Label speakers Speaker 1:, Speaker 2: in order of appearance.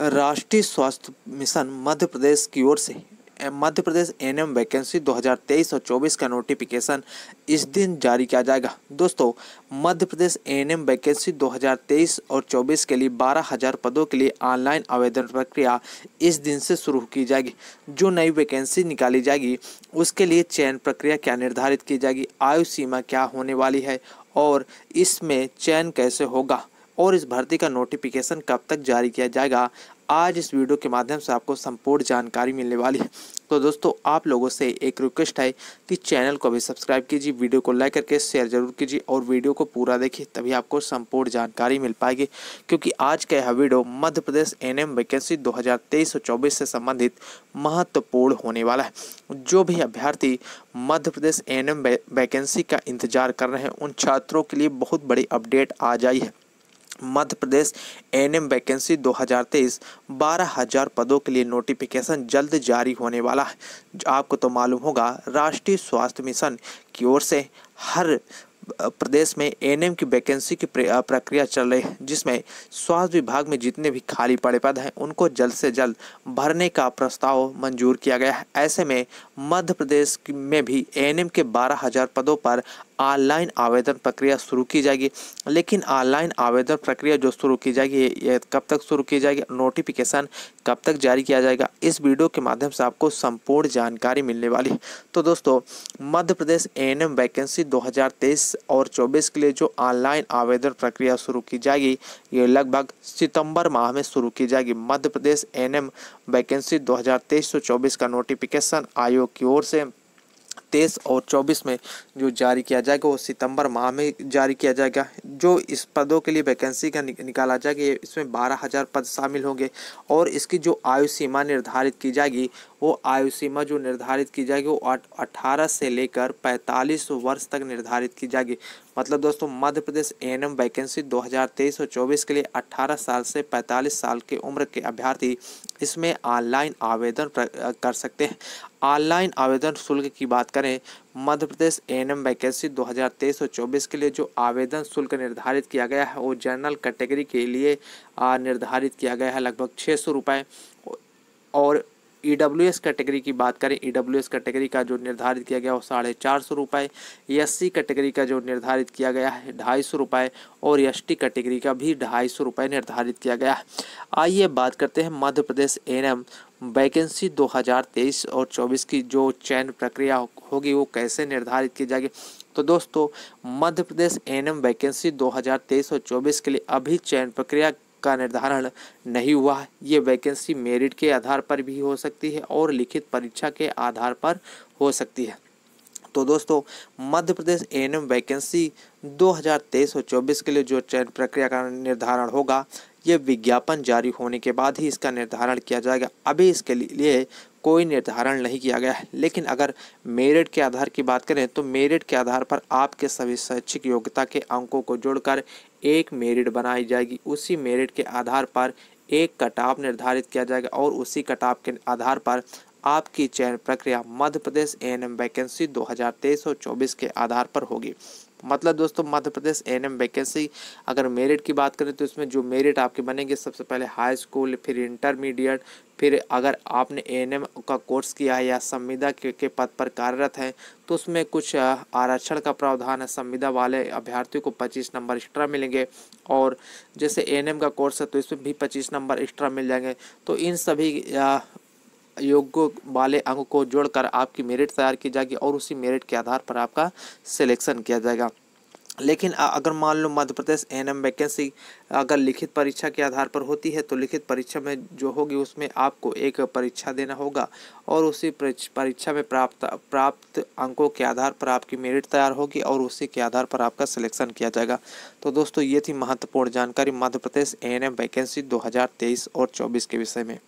Speaker 1: राष्ट्रीय स्वास्थ्य मिशन मध्य प्रदेश की ओर से Madhya Pradesh N M vacancy 2023 और 24 का नोटिफिकेशन इस दिन जारी किया जाएगा दोस्तों Madhya Pradesh N M vacancy 2023 और 24 के लिए 12000 पदों के लिए ऑनलाइन आवेदन प्रक्रिया इस दिन से शुरू की जाएगी जो नई वैकेंसी निकाली जाएगी उसके लिए चयन प्रक्रिया क्या निर्धारित की जाएगी आयु सीमा क्या होने वाली है और इसमें चयन कैसे होगा और इस भर्ती का नोटिफिकेशन कब तक जारी किया जाएगा आज इस वीडियो के माध्यम से आपको संपूर्ण जानकारी मिलने वाली है तो दोस्तों आप लोगों से एक रिक्वेस्ट है कि चैनल को भी सब्सक्राइब कीजिए वीडियो को लाइक करके शेयर जरूर कीजिए और वीडियो को पूरा देखिए तभी आपको संपूर्ण जानकारी मिल पाएगी क्योंकि आज का यह वीडियो Madhya Pradesh N M vacancy दो हज़ार तेईस से संबंधित महत्वपूर्ण होने वाला है जो भी अभ्यर्थी Madhya Pradesh N M vacancy का इंतजार कर रहे हैं उन छात्रों के लिए बहुत बड़ी अपडेट आ जाई है मध्य प्रदेश एनएम वैकेंसी 2023 12000 पदों के लिए नोटिफिकेशन जल्द जारी होने वाला है आपको तो मालूम होगा राष्ट्रीय स्वास्थ्य मिशन की ओर से हर प्रदेश में एनएम की वैकेंसी की प्रक्रिया चल रही है जिसमें स्वास्थ्य विभाग में जितने भी खाली पड़े पद हैं उनको जल्द से जल्द भरने का प्रस्ताव मंजूर किया गया है ऐसे में मध्य प्रदेश में भी एनएम के बारह हजार पदों पर ऑनलाइन आवेदन प्रक्रिया शुरू की जाएगी लेकिन ऑनलाइन आवेदन प्रक्रिया जो शुरू की जाएगी ये कब तक शुरू की जाएगी नोटिफिकेशन कब तक जारी किया जाएगा इस वीडियो के माध्यम से आपको संपूर्ण जानकारी मिलने वाली है तो दोस्तों मध्य प्रदेश एन वैकेंसी 2023 और 24 के लिए जो ऑनलाइन आवेदन प्रक्रिया शुरू की जाएगी ये लगभग सितंबर माह में शुरू की जाएगी Madhya Pradesh N M vacancy दो से का नोटिफिकेशन आयोग की ओर से तेईस और चौबीस में जो जारी किया जाएगा वो सितंबर माह में जारी किया जाएगा जो इस पदों के लिए वैकेंसी का निकाला जाएगा इसमें बारह हज़ार पद शामिल होंगे और इसकी जो आयु सीमा निर्धारित की जाएगी वो आयु सीमा जो निर्धारित की जाएगी वो अठारह से लेकर पैंतालीस वर्ष तक निर्धारित की जाएगी मतलब दोस्तों Madhya Pradesh N M vacancy 2023 और 24 के लिए 18 साल से 45 साल के उम्र के अभ्यर्थी इसमें ऑनलाइन आवेदन कर सकते हैं ऑनलाइन आवेदन शुल्क की बात करें Madhya Pradesh N M vacancy 2023 और 24 के लिए जो आवेदन शुल्क निर्धारित किया गया है वो जनरल कैटेगरी के लिए निर्धारित किया गया है लगभग छः सौ रुपये और ई डब्ल्यू एस कैटेगरी की बात करें ई डब्ल्यू एस कैटेगरी का जो निर्धारित किया गया वो साढ़े चार सौ रुपये ई एस सी कैटेगरी का जो निर्धारित किया गया है ढाई सौ रुपये और एस टी कैटेगरी का भी ढाई सौ रुपये निर्धारित किया गया है आइए बात करते हैं Madhya Pradesh N M vacancy 2023 और 24 की जो चयन प्रक्रिया होगी वो कैसे निर्धारित की जाएगी तो दोस्तों Madhya Pradesh N M vacancy 2023 और 24 के लिए अभी चयन प्रक्रिया का निर्धारण नहीं हुआ ये वैकेंसी मेरिट के आधार पर भी हो सकती है और लिखित परीक्षा के आधार पर हो सकती है तो दोस्तों मध्य प्रदेश ए वैकेंसी 2023 और 24 के लिए जो चयन प्रक्रिया का निर्धारण होगा ये विज्ञापन जारी होने के बाद ही इसका निर्धारण किया जाएगा अभी इसके लिए कोई निर्धारण नहीं किया गया है लेकिन अगर मेरिट के आधार की बात करें तो मेरिट के आधार पर आपके सभी शैक्षिक योग्यता के अंकों को जोड़कर एक मेरिट बनाई जाएगी उसी मेरिट के आधार पर एक कटाव निर्धारित किया जाएगा और उसी कटाव के आधार पर आपकी चयन प्रक्रिया Madhya Pradesh N M vacancy 2023 और 24 के आधार पर होगी मतलब दोस्तों Madhya Pradesh N M vacancy अगर मेरिट की बात करें तो इसमें जो मेरिट आपके बनेंगे सबसे पहले हाई स्कूल फिर इंटरमीडिएट फिर अगर आपने एन का कोर्स किया है या संविदा के, के पद पर कार्यरत हैं तो उसमें कुछ आरक्षण का प्रावधान है संविदा वाले अभ्यर्थियों को पच्चीस नंबर एक्स्ट्रा मिलेंगे और जैसे एन का कोर्स है तो इसमें भी पच्चीस नंबर एक्स्ट्रा मिल जाएंगे तो इन सभी योग्य वाले अंक को जोड़कर आपकी मेरिट तैयार की जाएगी और उसी मेरिट के आधार पर आपका सिलेक्शन किया जाएगा लेकिन अगर मान लो Madhya Pradesh N M vacancy अगर लिखित परीक्षा के आधार पर होती है तो लिखित परीक्षा में जो होगी उसमें आपको एक परीक्षा देना होगा और उसी परीक्षा में प्राप्त प्राप्त अंकों के आधार पर आपकी मेरिट तैयार होगी और उसी के आधार पर आपका सिलेक्शन किया जाएगा तो दोस्तों ये थी महत्वपूर्ण जानकारी Madhya Pradesh N M vacancy दो और चौबीस के विषय में